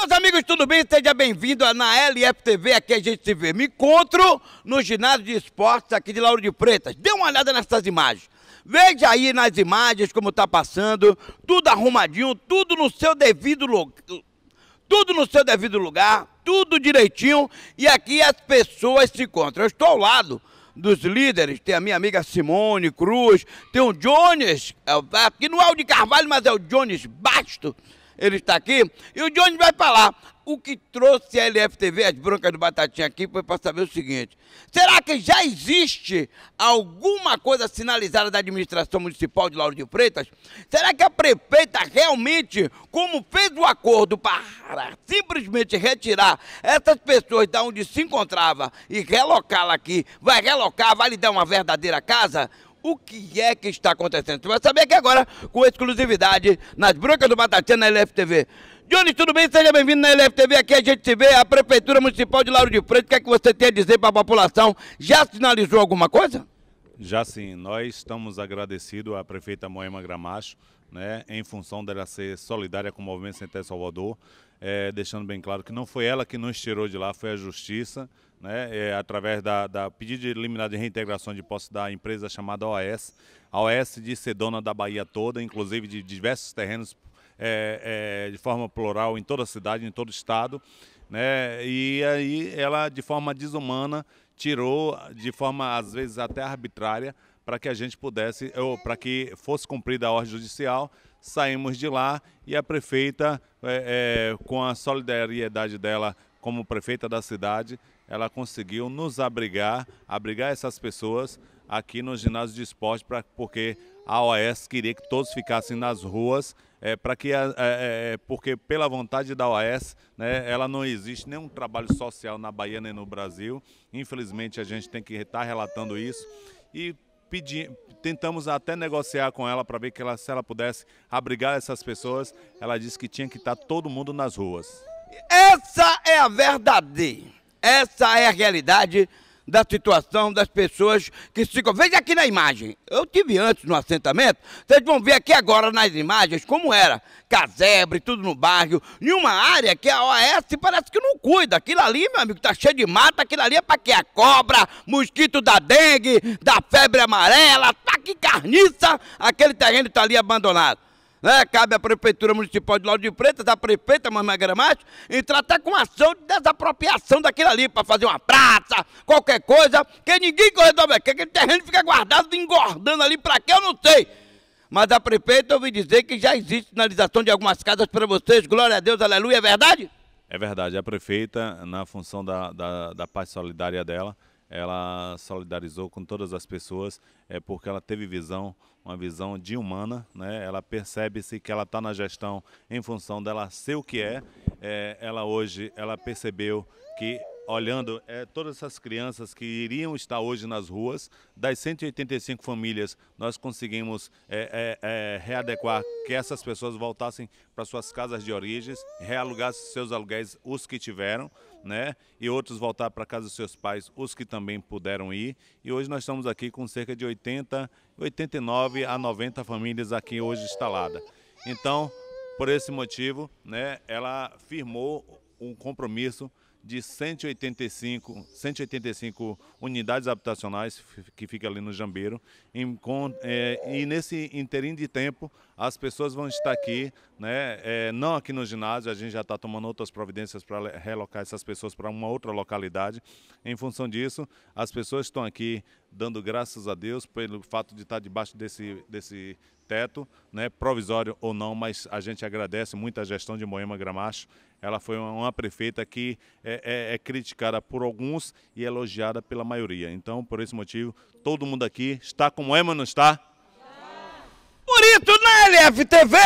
Meus amigos, tudo bem? Seja bem-vindo na LFTV, aqui a gente se vê. Me encontro no ginásio de esportes aqui de Lauro de Pretas. Dê uma olhada nessas imagens. Veja aí nas imagens como está passando, tudo arrumadinho, tudo no seu devido lugar. Tudo no seu devido lugar, tudo direitinho, e aqui as pessoas se encontram. Eu estou ao lado dos líderes, tem a minha amiga Simone Cruz, tem o Jones, é que não é o de Carvalho, mas é o Jones Basto, ele está aqui, e o Johnny vai falar. O que trouxe a LFTV, as brancas do Batatinha aqui, foi para saber o seguinte: será que já existe alguma coisa sinalizada da administração municipal de Lauro de Freitas? Será que a prefeita realmente, como fez o acordo para simplesmente retirar essas pessoas da onde se encontrava e relocá-la aqui, vai relocar, vai lhe dar uma verdadeira casa? o que é que está acontecendo. Você vai saber que agora, com exclusividade, nas Brancas do Batatinha, na LFTV. Johnny, tudo bem? Seja bem-vindo na LFTV. Aqui a gente se vê, a Prefeitura Municipal de Lauro de Freitas. O que é que você tem a dizer para a população? Já sinalizou alguma coisa? Já sim, nós estamos agradecidos à prefeita Moema Gramacho, né, em função dela ser solidária com o Movimento Sem Salvador, é, deixando bem claro que não foi ela que nos tirou de lá, foi a Justiça, né, é, através da, da pedido de liminar de reintegração de posse da empresa chamada OAS. A OAS de ser dona da Bahia toda, inclusive de diversos terrenos é, é, de forma plural em toda a cidade, em todo o estado. Né? E aí ela, de forma desumana, tirou, de forma às vezes até arbitrária, para que a gente pudesse, para que fosse cumprida a ordem judicial saímos de lá e a prefeita, é, é, com a solidariedade dela como prefeita da cidade, ela conseguiu nos abrigar, abrigar essas pessoas aqui no ginásio de esporte, pra, porque a OAS queria que todos ficassem nas ruas, é, para que é, é, é, porque pela vontade da OAS, né, ela não existe nenhum trabalho social na Bahia nem no Brasil. Infelizmente a gente tem que estar tá relatando isso. E Pedi, tentamos até negociar com ela para ver que ela, se ela pudesse abrigar essas pessoas. Ela disse que tinha que estar tá todo mundo nas ruas. Essa é a verdade. Essa é a realidade da situação das pessoas que se. Veja aqui na imagem. Eu tive antes no assentamento, vocês vão ver aqui agora nas imagens como era. Casebre, tudo no bairro, em uma área que é a OAS parece que não cuida. Aquilo ali, meu amigo, tá cheio de mata, aquilo ali é para que a cobra, mosquito da dengue, da febre amarela, tá que carniça, aquele terreno está ali abandonado né? Cabe à Prefeitura Municipal de Lauro de Freitas, da prefeita Mamagra Macho, entrar até com ação de desapropriação daquilo ali, para fazer uma praça, qualquer coisa, que ninguém resolve, que aquele terreno fica guardado, engordando ali, para quê eu não sei. Mas a prefeita, eu ouvi dizer que já existe sinalização de algumas casas para vocês, glória a Deus, aleluia, é verdade? É verdade, a prefeita, na função da, da, da paz solidária dela, ela solidarizou com todas as pessoas, é porque ela teve visão, uma visão de humana, né? Ela percebe-se que ela está na gestão em função dela ser o que é. é ela hoje, ela percebeu que olhando é, todas essas crianças que iriam estar hoje nas ruas, das 185 famílias, nós conseguimos é, é, é, readequar que essas pessoas voltassem para suas casas de origens, realugassem seus aluguéis, os que tiveram, né? E outros voltar para casa dos seus pais, os que também puderam ir. E hoje nós estamos aqui com cerca de 80, 89 a 90 famílias aqui hoje instaladas. Então, por esse motivo, né, ela firmou um compromisso de 185, 185 unidades habitacionais que fica ali no Jambeiro. E, com, é, e nesse interim de tempo, as pessoas vão estar aqui, né, é, não aqui no ginásio, a gente já está tomando outras providências para relocar essas pessoas para uma outra localidade. Em função disso, as pessoas estão aqui dando graças a Deus pelo fato de estar debaixo desse, desse teto, né, provisório ou não, mas a gente agradece muito a gestão de Moema Gramacho. Ela foi uma prefeita que é, é, é criticada por alguns e elogiada pela maioria. Então, por esse motivo, todo mundo aqui está com Moema, não está? Bonito na né, LFTV!